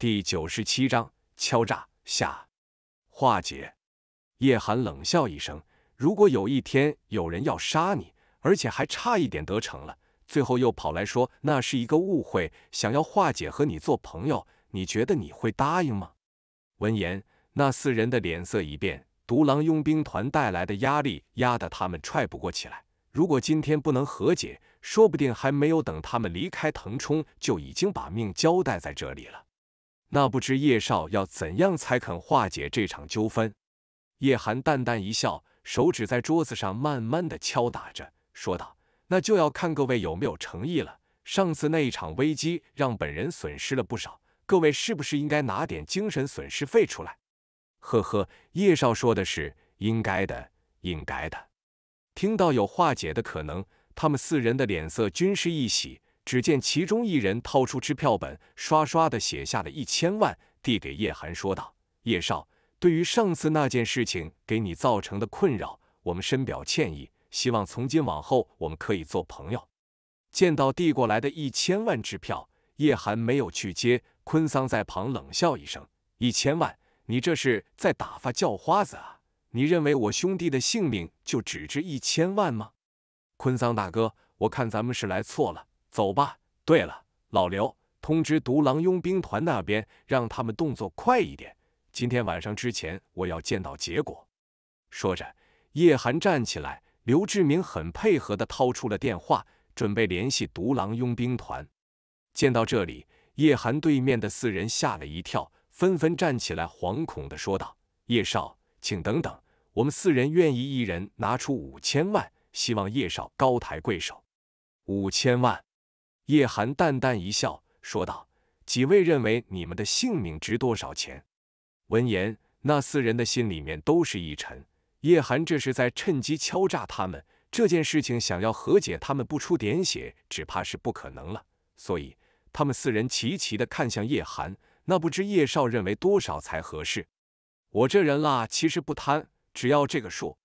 第九十七章敲诈下化解。叶寒冷笑一声：“如果有一天有人要杀你，而且还差一点得逞了，最后又跑来说那是一个误会，想要化解和你做朋友，你觉得你会答应吗？”闻言，那四人的脸色一变，独狼佣兵团带来的压力压得他们踹不过起来。如果今天不能和解，说不定还没有等他们离开腾冲，就已经把命交代在这里了。那不知叶少要怎样才肯化解这场纠纷？叶寒淡淡一笑，手指在桌子上慢慢的敲打着，说道：“那就要看各位有没有诚意了。上次那一场危机让本人损失了不少，各位是不是应该拿点精神损失费出来？”“呵呵，叶少说的是，应该的，应该的。”听到有化解的可能，他们四人的脸色均是一喜。只见其中一人掏出支票本，刷刷的写下了一千万，递给叶寒，说道：“叶少，对于上次那件事情给你造成的困扰，我们深表歉意。希望从今往后，我们可以做朋友。”见到递过来的一千万支票，叶寒没有去接。坤桑在旁冷笑一声：“一千万，你这是在打发叫花子啊？你认为我兄弟的性命就只值一千万吗？”坤桑大哥，我看咱们是来错了。走吧。对了，老刘，通知独狼佣兵团那边，让他们动作快一点。今天晚上之前，我要见到结果。说着，叶寒站起来。刘志明很配合的掏出了电话，准备联系独狼佣兵团。见到这里，叶寒对面的四人吓了一跳，纷纷站起来，惶恐的说道：“叶少，请等等，我们四人愿意一人拿出五千万，希望叶少高抬贵手，五千万。”叶寒淡淡一笑，说道：“几位认为你们的性命值多少钱？”闻言，那四人的心里面都是一沉。叶寒这是在趁机敲诈他们。这件事情想要和解，他们不出点血，只怕是不可能了。所以，他们四人齐齐的看向叶寒，那不知叶少认为多少才合适？我这人啦，其实不贪，只要这个数。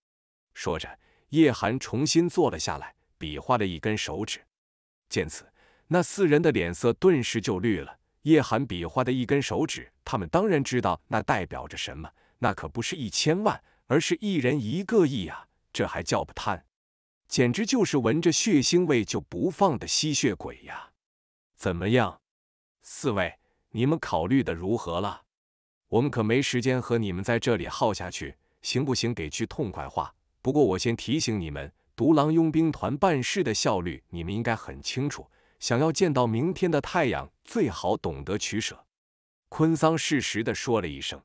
说着，叶寒重新坐了下来，比划了一根手指。见此，那四人的脸色顿时就绿了。叶寒比划的一根手指，他们当然知道那代表着什么。那可不是一千万，而是一人一个亿呀！这还叫不贪？简直就是闻着血腥味就不放的吸血鬼呀！怎么样，四位，你们考虑的如何了？我们可没时间和你们在这里耗下去，行不行？给句痛快话。不过我先提醒你们，独狼佣兵团办事的效率，你们应该很清楚。想要见到明天的太阳，最好懂得取舍。”昆桑适时地说了一声。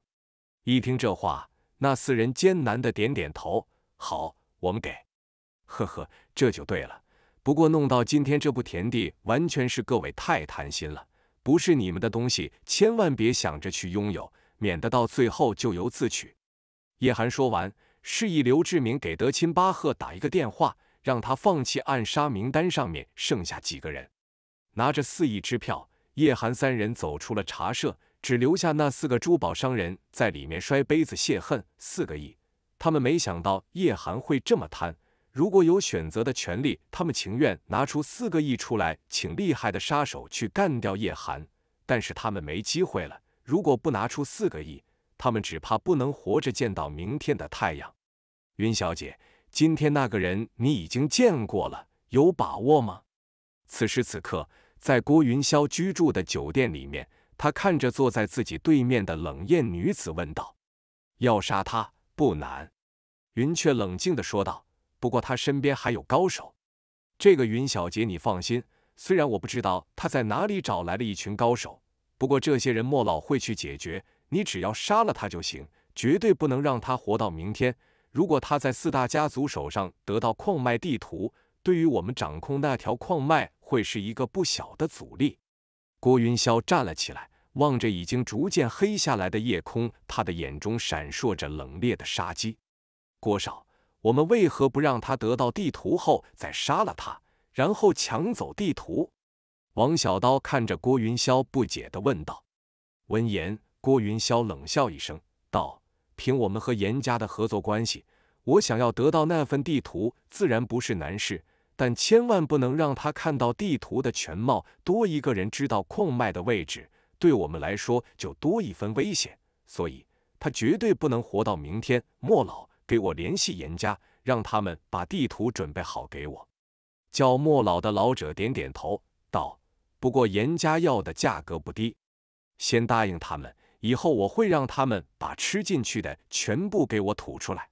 一听这话，那四人艰难地点点头：“好，我们给。”“呵呵，这就对了。不过弄到今天这步田地，完全是各位太贪心了。不是你们的东西，千万别想着去拥有，免得到最后咎由自取。”叶寒说完，示意刘志明给德钦巴赫打一个电话，让他放弃暗杀名单上面剩下几个人。拿着四亿支票，叶寒三人走出了茶社，只留下那四个珠宝商人在里面摔杯子泄恨。四个亿，他们没想到叶寒会这么贪。如果有选择的权利，他们情愿拿出四个亿出来，请厉害的杀手去干掉叶寒。但是他们没机会了。如果不拿出四个亿，他们只怕不能活着见到明天的太阳。云小姐，今天那个人你已经见过了，有把握吗？此时此刻。在郭云霄居住的酒店里面，他看着坐在自己对面的冷艳女子问道：“要杀他不难。”云雀冷静地说道：“不过他身边还有高手。这个云小姐，你放心。虽然我不知道他在哪里找来了一群高手，不过这些人莫老会去解决。你只要杀了他就行，绝对不能让他活到明天。如果他在四大家族手上得到矿脉地图，对于我们掌控那条矿脉。”会是一个不小的阻力。郭云霄站了起来，望着已经逐渐黑下来的夜空，他的眼中闪烁着冷冽的杀机。郭少，我们为何不让他得到地图后再杀了他，然后抢走地图？王小刀看着郭云霄，不解地问道。闻言，郭云霄冷笑一声，道：“凭我们和严家的合作关系，我想要得到那份地图，自然不是难事。”但千万不能让他看到地图的全貌，多一个人知道矿脉的位置，对我们来说就多一分危险。所以，他绝对不能活到明天。莫老，给我联系严家，让他们把地图准备好给我。叫莫老的老者点点头，道：“不过严家要的价格不低，先答应他们，以后我会让他们把吃进去的全部给我吐出来。”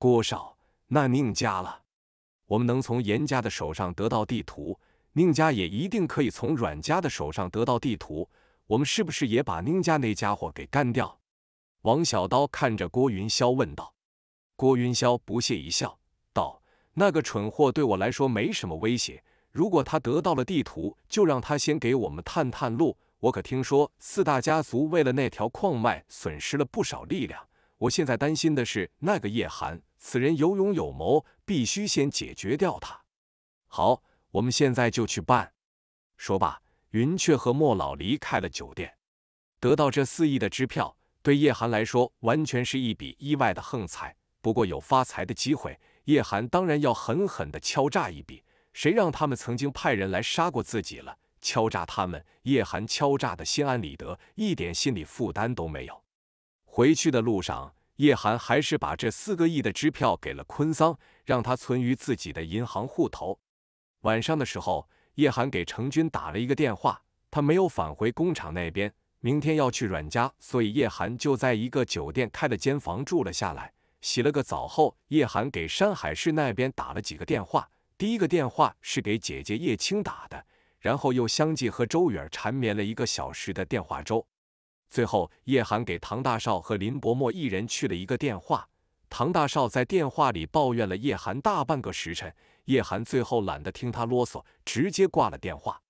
郭少，那宁家了。我们能从严家的手上得到地图，宁家也一定可以从阮家的手上得到地图。我们是不是也把宁家那家伙给干掉？王小刀看着郭云霄问道。郭云霄不屑一笑，道：“那个蠢货对我来说没什么威胁。如果他得到了地图，就让他先给我们探探路。我可听说四大家族为了那条矿脉损失了不少力量。”我现在担心的是那个叶寒，此人有勇有谋，必须先解决掉他。好，我们现在就去办。说罢，云雀和莫老离开了酒店。得到这四亿的支票，对叶寒来说完全是一笔意外的横财。不过有发财的机会，叶寒当然要狠狠地敲诈一笔。谁让他们曾经派人来杀过自己了？敲诈他们，叶寒敲诈的心安理得，一点心理负担都没有。回去的路上，叶寒还是把这四个亿的支票给了坤桑，让他存于自己的银行户头。晚上的时候，叶寒给程军打了一个电话，他没有返回工厂那边，明天要去阮家，所以叶寒就在一个酒店开了间房住了下来。洗了个澡后，叶寒给山海市那边打了几个电话，第一个电话是给姐姐叶青打的，然后又相继和周远缠绵了一个小时的电话粥。最后，叶寒给唐大少和林伯默一人去了一个电话。唐大少在电话里抱怨了叶寒大半个时辰，叶寒最后懒得听他啰嗦，直接挂了电话。